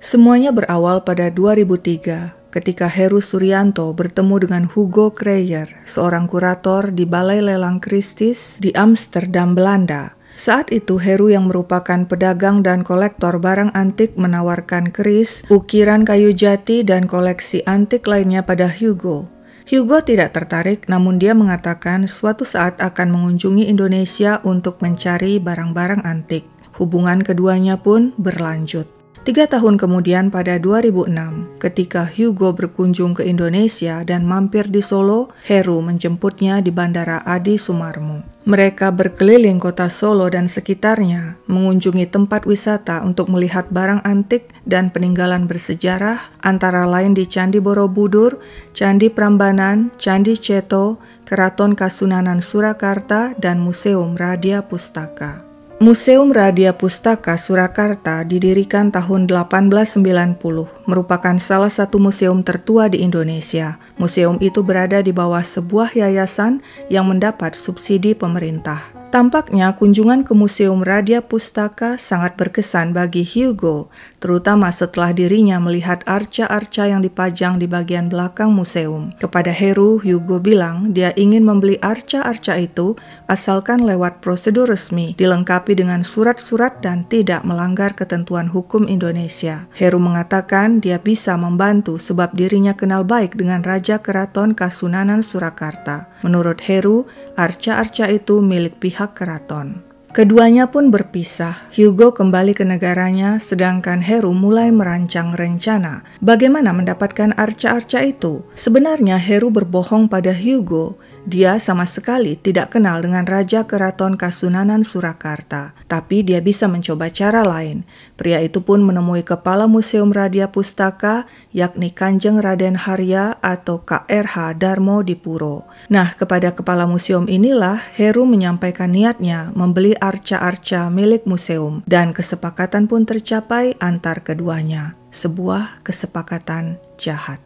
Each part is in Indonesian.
Semuanya berawal pada 2003 ketika Heru Suryanto bertemu dengan Hugo Kreyer, seorang kurator di Balai Lelang Kristis di Amsterdam, Belanda. Saat itu Heru yang merupakan pedagang dan kolektor barang antik menawarkan keris, ukiran kayu jati, dan koleksi antik lainnya pada Hugo. Hugo tidak tertarik namun dia mengatakan suatu saat akan mengunjungi Indonesia untuk mencari barang-barang antik. Hubungan keduanya pun berlanjut. Tiga tahun kemudian pada 2006, ketika Hugo berkunjung ke Indonesia dan mampir di Solo, Heru menjemputnya di Bandara Adi Sumarmo. Mereka berkeliling kota Solo dan sekitarnya, mengunjungi tempat wisata untuk melihat barang antik dan peninggalan bersejarah, antara lain di Candi Borobudur, Candi Prambanan, Candi Ceto, Keraton Kasunanan Surakarta, dan Museum Radia Pustaka. Museum Radia Pustaka Surakarta didirikan tahun 1890, merupakan salah satu museum tertua di Indonesia. Museum itu berada di bawah sebuah yayasan yang mendapat subsidi pemerintah. Tampaknya kunjungan ke Museum Radia Pustaka sangat berkesan bagi Hugo, terutama setelah dirinya melihat arca-arca yang dipajang di bagian belakang museum. Kepada Heru, Hugo bilang dia ingin membeli arca-arca itu asalkan lewat prosedur resmi, dilengkapi dengan surat-surat dan tidak melanggar ketentuan hukum Indonesia. Heru mengatakan dia bisa membantu sebab dirinya kenal baik dengan Raja Keraton Kasunanan Surakarta. Menurut Heru, arca-arca itu milik pihak keraton. Keduanya pun berpisah. Hugo kembali ke negaranya, sedangkan Heru mulai merancang rencana bagaimana mendapatkan arca-arca itu. Sebenarnya Heru berbohong pada Hugo dia sama sekali tidak kenal dengan Raja Keraton Kasunanan Surakarta, tapi dia bisa mencoba cara lain. Pria itu pun menemui Kepala Museum Radia Pustaka, yakni Kanjeng Raden Harya atau KRH Darmo Dipuro. Nah, kepada Kepala Museum inilah Heru menyampaikan niatnya membeli arca-arca milik museum, dan kesepakatan pun tercapai antar keduanya. Sebuah kesepakatan jahat.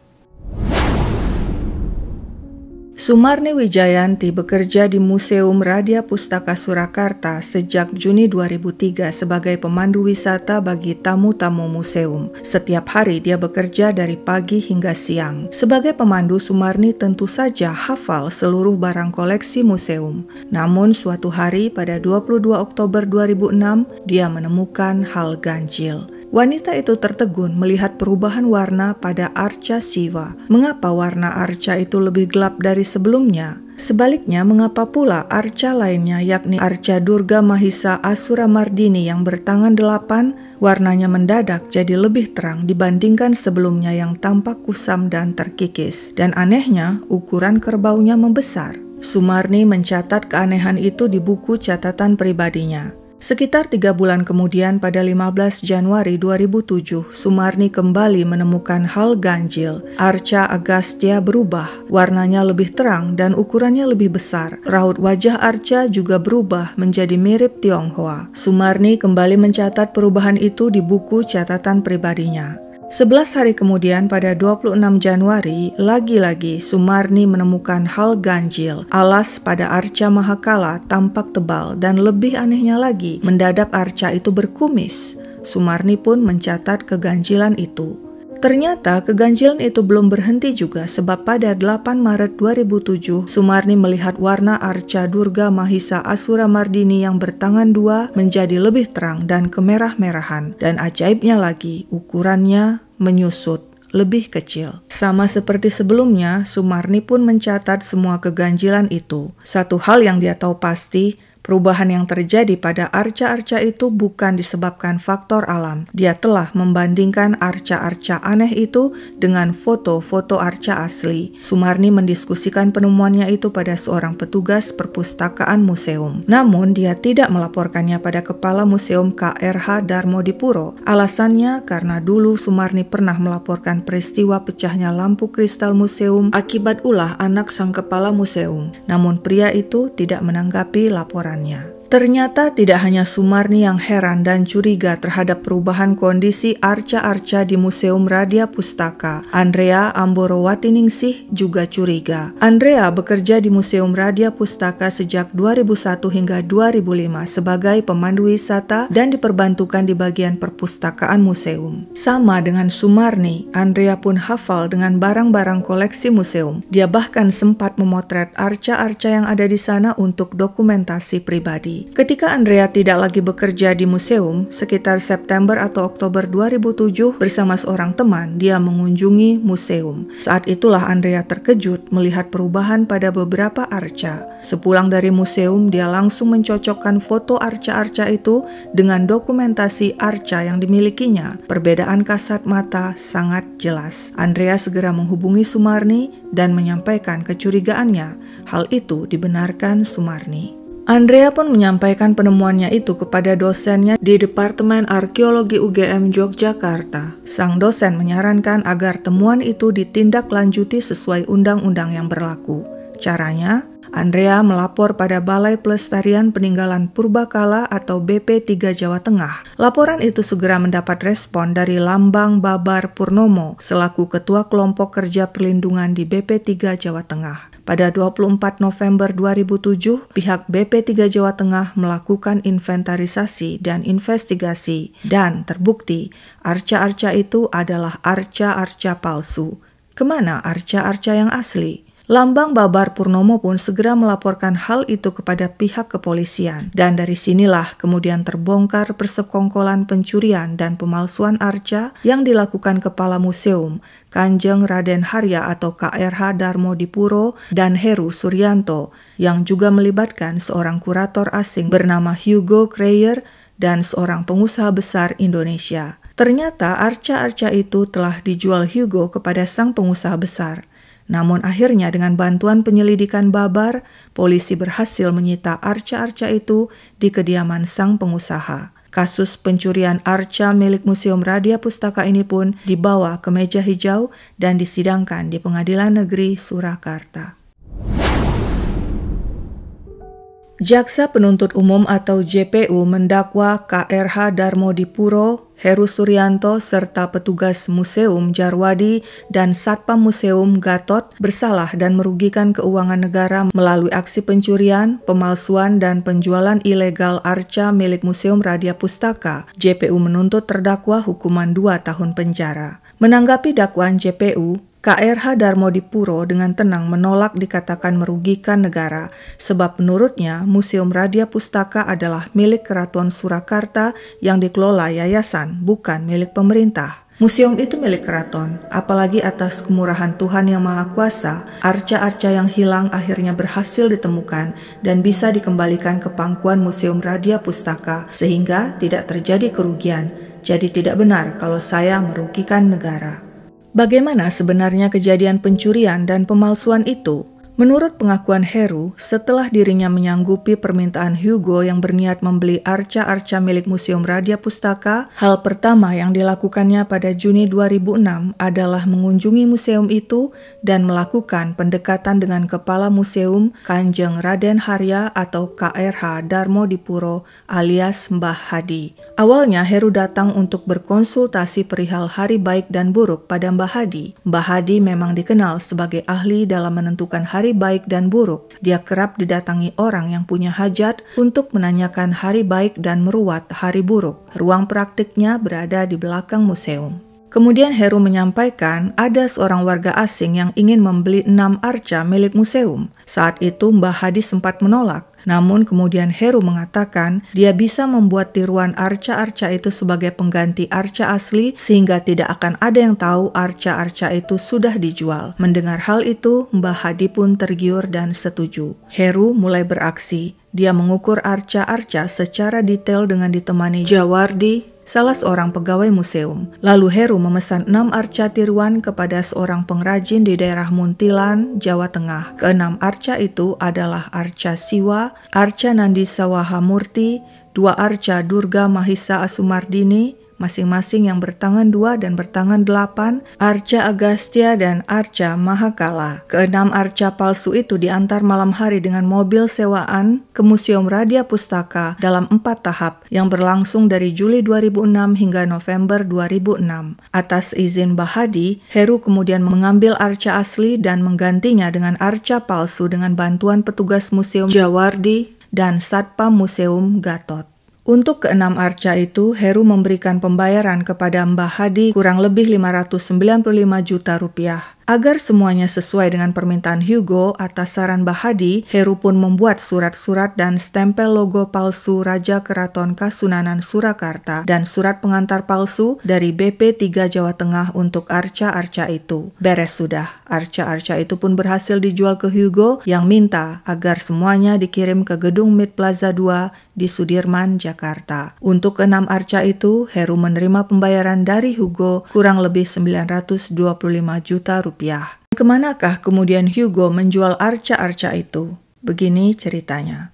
Sumarni Wijayanti bekerja di Museum Radia Pustaka Surakarta sejak Juni 2003 sebagai pemandu wisata bagi tamu-tamu museum. Setiap hari dia bekerja dari pagi hingga siang. Sebagai pemandu, Sumarni tentu saja hafal seluruh barang koleksi museum. Namun suatu hari pada 22 Oktober 2006, dia menemukan hal ganjil. Wanita itu tertegun melihat perubahan warna pada arca Siwa. Mengapa warna arca itu lebih gelap dari sebelumnya? Sebaliknya, mengapa pula arca lainnya yakni arca Durga Mahisa Asura Mardini yang bertangan delapan, warnanya mendadak jadi lebih terang dibandingkan sebelumnya yang tampak kusam dan terkikis. Dan anehnya, ukuran kerbaunya membesar. Sumarni mencatat keanehan itu di buku catatan pribadinya. Sekitar tiga bulan kemudian pada 15 Januari 2007, Sumarni kembali menemukan hal ganjil. Arca Agastya berubah, warnanya lebih terang dan ukurannya lebih besar. Raut wajah Arca juga berubah menjadi mirip Tionghoa. Sumarni kembali mencatat perubahan itu di buku catatan pribadinya. Sebelas hari kemudian pada 26 Januari, lagi-lagi Sumarni menemukan hal ganjil. Alas pada arca Mahakala tampak tebal dan lebih anehnya lagi, mendadak arca itu berkumis. Sumarni pun mencatat keganjilan itu. Ternyata keganjilan itu belum berhenti juga sebab pada 8 Maret 2007, Sumarni melihat warna arca Durga Mahisa Asura Mardini yang bertangan dua menjadi lebih terang dan kemerah-merahan. Dan ajaibnya lagi, ukurannya menyusut lebih kecil. Sama seperti sebelumnya, Sumarni pun mencatat semua keganjilan itu. Satu hal yang dia tahu pasti, Perubahan yang terjadi pada arca-arca itu bukan disebabkan faktor alam. Dia telah membandingkan arca-arca aneh itu dengan foto-foto arca asli. Sumarni mendiskusikan penemuannya itu pada seorang petugas perpustakaan museum. Namun, dia tidak melaporkannya pada kepala museum KRH Darmo Dipuro. Alasannya karena dulu Sumarni pernah melaporkan peristiwa pecahnya lampu kristal museum akibat ulah anak sang kepala museum. Namun, pria itu tidak menanggapi laporan kekuatannya. Ternyata tidak hanya Sumarni yang heran dan curiga terhadap perubahan kondisi arca-arca di Museum Radia Pustaka. Andrea Amborowati Ningsih juga curiga. Andrea bekerja di Museum Radia Pustaka sejak 2001 hingga 2005 sebagai pemandu wisata dan diperbantukan di bagian perpustakaan museum. Sama dengan Sumarni, Andrea pun hafal dengan barang-barang koleksi museum. Dia bahkan sempat memotret arca-arca yang ada di sana untuk dokumentasi pribadi. Ketika Andrea tidak lagi bekerja di museum, sekitar September atau Oktober 2007 bersama seorang teman, dia mengunjungi museum. Saat itulah Andrea terkejut melihat perubahan pada beberapa arca. Sepulang dari museum, dia langsung mencocokkan foto arca-arca itu dengan dokumentasi arca yang dimilikinya. Perbedaan kasat mata sangat jelas. Andrea segera menghubungi Sumarni dan menyampaikan kecurigaannya. Hal itu dibenarkan Sumarni. Andrea pun menyampaikan penemuannya itu kepada dosennya di Departemen Arkeologi UGM Yogyakarta. Sang dosen menyarankan agar temuan itu ditindaklanjuti sesuai undang-undang yang berlaku. Caranya, Andrea melapor pada Balai Pelestarian Peninggalan Purbakala atau BP3 Jawa Tengah. Laporan itu segera mendapat respon dari Lambang Babar Purnomo selaku Ketua Kelompok Kerja Perlindungan di BP3 Jawa Tengah. Pada 24 November 2007, pihak BP3 Jawa Tengah melakukan inventarisasi dan investigasi dan terbukti arca-arca itu adalah arca-arca palsu. Kemana arca-arca yang asli? Lambang Babar Purnomo pun segera melaporkan hal itu kepada pihak kepolisian. Dan dari sinilah kemudian terbongkar persekongkolan pencurian dan pemalsuan arca yang dilakukan Kepala Museum Kanjeng Raden Harya atau KRH Darmo Dipuro dan Heru Suryanto yang juga melibatkan seorang kurator asing bernama Hugo Kreyer dan seorang pengusaha besar Indonesia. Ternyata arca-arca itu telah dijual Hugo kepada sang pengusaha besar. Namun akhirnya dengan bantuan penyelidikan Babar, polisi berhasil menyita arca-arca itu di kediaman sang pengusaha. Kasus pencurian arca milik Museum Radia Pustaka ini pun dibawa ke meja hijau dan disidangkan di Pengadilan Negeri Surakarta. Jaksa Penuntut Umum atau JPU mendakwa KRH Darmo Dipuro Heru Suryanto serta petugas Museum Jarwadi dan Satpam Museum Gatot bersalah dan merugikan keuangan negara melalui aksi pencurian, pemalsuan, dan penjualan ilegal arca milik Museum Radia Pustaka. JPU menuntut terdakwa hukuman 2 tahun penjara. Menanggapi dakwaan JPU, KRH Darmodipuro dengan tenang menolak dikatakan merugikan negara, sebab menurutnya Museum Radia Pustaka adalah milik Keraton Surakarta yang dikelola yayasan, bukan milik pemerintah. Museum itu milik keraton, apalagi atas kemurahan Tuhan Yang Maha Kuasa, arca-arca yang hilang akhirnya berhasil ditemukan dan bisa dikembalikan ke pangkuan Museum Radia Pustaka, sehingga tidak terjadi kerugian. Jadi tidak benar kalau saya merugikan negara. Bagaimana sebenarnya kejadian pencurian dan pemalsuan itu? Menurut pengakuan Heru, setelah dirinya menyanggupi permintaan Hugo yang berniat membeli arca-arca milik Museum Radia Pustaka, hal pertama yang dilakukannya pada Juni 2006 adalah mengunjungi museum itu dan melakukan pendekatan dengan Kepala Museum Kanjeng Raden Harya atau KRH Darmo Dipuro alias Mbah Hadi. Awalnya Heru datang untuk berkonsultasi perihal hari baik dan buruk pada Mbah Hadi. Mbah Hadi memang dikenal sebagai ahli dalam menentukan hari hari baik dan buruk. Dia kerap didatangi orang yang punya hajat untuk menanyakan hari baik dan meruat hari buruk. Ruang praktiknya berada di belakang museum. Kemudian Heru menyampaikan ada seorang warga asing yang ingin membeli enam arca milik museum. Saat itu Mbah Hadi sempat menolak. Namun kemudian Heru mengatakan dia bisa membuat tiruan arca-arca itu sebagai pengganti arca asli sehingga tidak akan ada yang tahu arca-arca itu sudah dijual. Mendengar hal itu, Mbah Hadi pun tergiur dan setuju. Heru mulai beraksi. Dia mengukur arca-arca secara detail dengan ditemani Jawardi, salah seorang pegawai museum. Lalu Heru memesan enam arca tiruan kepada seorang pengrajin di daerah Muntilan, Jawa Tengah. Keenam arca itu adalah arca Siwa, arca Nandi Sawahamurti, dua arca Durga Mahisa Asumardini, masing-masing yang bertangan dua dan bertangan delapan, Arca Agastya dan Arca Mahakala. Keenam arca palsu itu diantar malam hari dengan mobil sewaan ke Museum Radia Pustaka dalam empat tahap yang berlangsung dari Juli 2006 hingga November 2006. Atas izin Bahadi, Heru kemudian mengambil arca asli dan menggantinya dengan arca palsu dengan bantuan petugas Museum Jawardi dan satpam Museum Gatot. Untuk keenam arca itu, Heru memberikan pembayaran kepada Mbah Hadi kurang lebih 595 juta rupiah. Agar semuanya sesuai dengan permintaan Hugo atas saran Bahadi, Heru pun membuat surat-surat dan stempel logo palsu Raja Keraton Kasunanan Surakarta dan surat pengantar palsu dari BP3 Jawa Tengah untuk arca-arca itu. Beres sudah, arca-arca itu pun berhasil dijual ke Hugo yang minta agar semuanya dikirim ke gedung Mid Plaza 2 di Sudirman, Jakarta. Untuk enam arca itu, Heru menerima pembayaran dari Hugo kurang lebih 925 juta rupiah rupiah. Kemanakah kemudian Hugo menjual arca-arca itu? Begini ceritanya.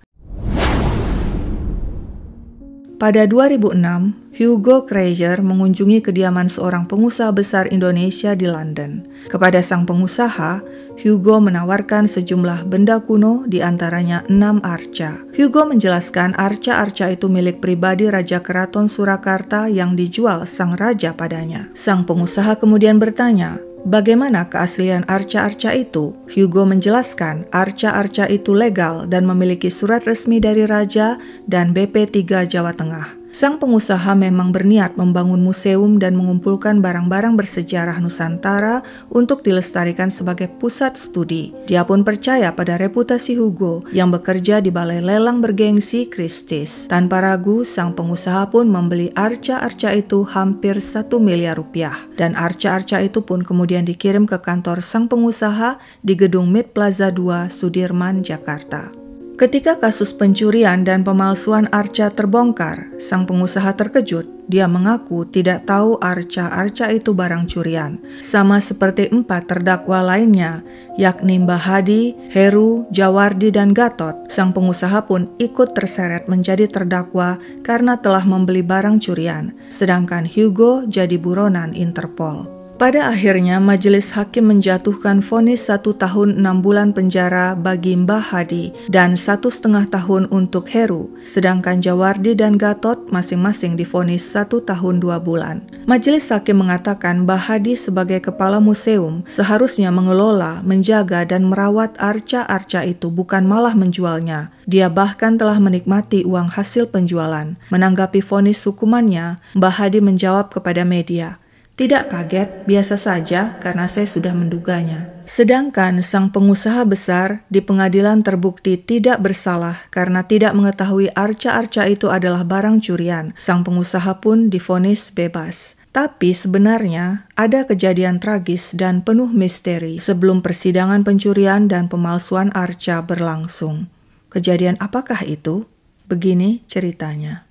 Pada 2006, Hugo Kreiser mengunjungi kediaman seorang pengusaha besar Indonesia di London. Kepada sang pengusaha, Hugo menawarkan sejumlah benda kuno di antaranya enam arca. Hugo menjelaskan arca-arca itu milik pribadi Raja Keraton Surakarta yang dijual sang raja padanya. Sang pengusaha kemudian bertanya, Bagaimana keaslian arca-arca itu? Hugo menjelaskan, arca-arca itu legal dan memiliki surat resmi dari raja dan BP3 Jawa Tengah. Sang pengusaha memang berniat membangun museum dan mengumpulkan barang-barang bersejarah Nusantara untuk dilestarikan sebagai pusat studi. Dia pun percaya pada reputasi Hugo yang bekerja di balai lelang bergengsi Christie's. Tanpa ragu, sang pengusaha pun membeli arca-arca itu hampir satu miliar rupiah. Dan arca-arca itu pun kemudian dikirim ke kantor sang pengusaha di gedung Mid Plaza 2, Sudirman, Jakarta. Ketika kasus pencurian dan pemalsuan arca terbongkar, sang pengusaha terkejut. Dia mengaku tidak tahu arca-arca itu barang curian, sama seperti empat terdakwa lainnya, yakni Mbah Hadi, Heru, Jawardi, dan Gatot. Sang pengusaha pun ikut terseret menjadi terdakwa karena telah membeli barang curian, sedangkan Hugo jadi buronan Interpol. Pada akhirnya, majelis hakim menjatuhkan vonis satu tahun enam bulan penjara bagi Mbah Hadi dan satu setengah tahun untuk Heru, sedangkan Jawardi dan Gatot masing-masing difonis satu tahun dua bulan. Majelis hakim mengatakan Mbah Hadi sebagai kepala museum seharusnya mengelola, menjaga, dan merawat arca-arca itu bukan malah menjualnya. Dia bahkan telah menikmati uang hasil penjualan. Menanggapi vonis hukumannya, Mbah Hadi menjawab kepada media, tidak kaget, biasa saja karena saya sudah menduganya. Sedangkan sang pengusaha besar di pengadilan terbukti tidak bersalah karena tidak mengetahui arca-arca itu adalah barang curian. Sang pengusaha pun difonis bebas. Tapi sebenarnya ada kejadian tragis dan penuh misteri sebelum persidangan pencurian dan pemalsuan arca berlangsung. Kejadian apakah itu? Begini ceritanya.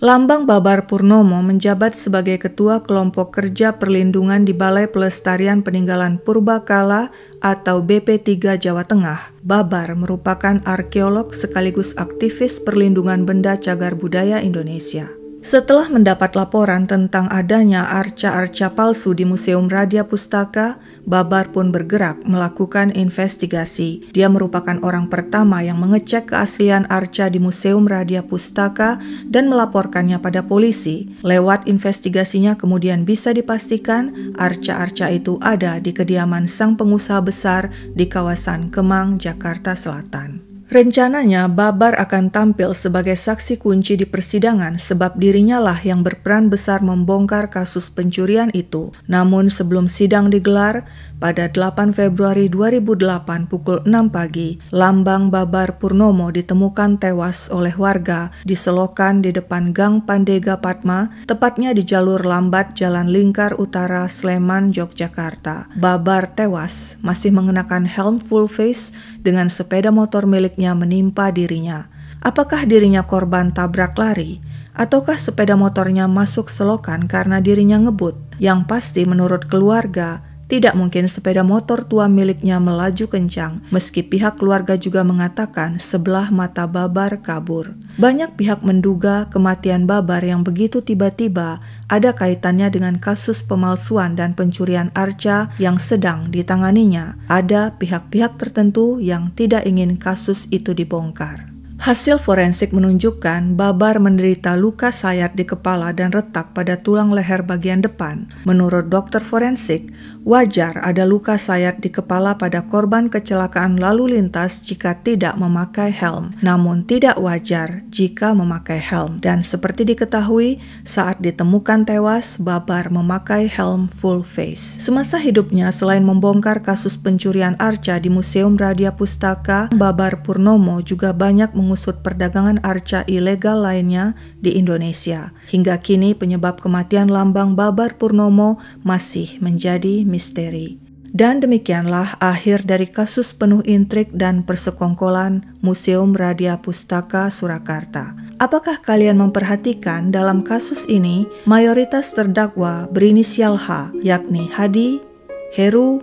Lambang Babar Purnomo menjabat sebagai Ketua Kelompok Kerja Perlindungan di Balai Pelestarian Peninggalan Purbakala atau BP3 Jawa Tengah. Babar merupakan arkeolog sekaligus aktivis perlindungan benda cagar budaya Indonesia. Setelah mendapat laporan tentang adanya arca-arca palsu di Museum Radia Pustaka, Babar pun bergerak melakukan investigasi. Dia merupakan orang pertama yang mengecek keaslian arca di Museum Radia Pustaka dan melaporkannya pada polisi. Lewat investigasinya kemudian bisa dipastikan arca-arca itu ada di kediaman sang pengusaha besar di kawasan Kemang, Jakarta Selatan. Rencananya, Babar akan tampil sebagai saksi kunci di persidangan sebab dirinya lah yang berperan besar membongkar kasus pencurian itu. Namun sebelum sidang digelar, pada 8 Februari 2008 pukul 6 pagi, lambang Babar Purnomo ditemukan tewas oleh warga di selokan di depan Gang Pandega Padma, tepatnya di jalur lambat Jalan Lingkar Utara, Sleman, Yogyakarta. Babar tewas, masih mengenakan helm full face dengan sepeda motor miliknya menimpa dirinya. Apakah dirinya korban tabrak lari, ataukah sepeda motornya masuk selokan karena dirinya ngebut? Yang pasti, menurut keluarga, tidak mungkin sepeda motor tua miliknya melaju kencang, meski pihak keluarga juga mengatakan sebelah mata Babar kabur. Banyak pihak menduga kematian Babar yang begitu tiba-tiba ada kaitannya dengan kasus pemalsuan dan pencurian arca yang sedang ditanganinya. Ada pihak-pihak tertentu yang tidak ingin kasus itu dibongkar. Hasil forensik menunjukkan Babar menderita luka sayat di kepala dan retak pada tulang leher bagian depan. Menurut dokter forensik, wajar ada luka sayat di kepala pada korban kecelakaan lalu lintas jika tidak memakai helm, namun tidak wajar jika memakai helm. Dan seperti diketahui, saat ditemukan tewas, Babar memakai helm full face. Semasa hidupnya, selain membongkar kasus pencurian arca di Museum Radia Pustaka, Babar Purnomo juga banyak meng- mengusut perdagangan arca ilegal lainnya di Indonesia. Hingga kini penyebab kematian lambang Babar Purnomo masih menjadi misteri. Dan demikianlah akhir dari kasus penuh intrik dan persekongkolan Museum Radia Pustaka Surakarta. Apakah kalian memperhatikan dalam kasus ini mayoritas terdakwa berinisial H yakni Hadi, Heru,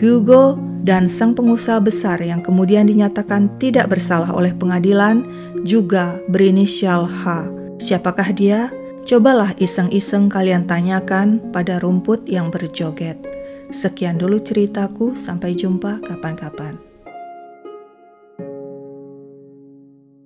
Hugo, dan sang pengusaha besar yang kemudian dinyatakan tidak bersalah oleh pengadilan juga berinisial H. Siapakah dia? Cobalah iseng-iseng kalian tanyakan pada rumput yang berjoget. Sekian dulu ceritaku, sampai jumpa kapan-kapan.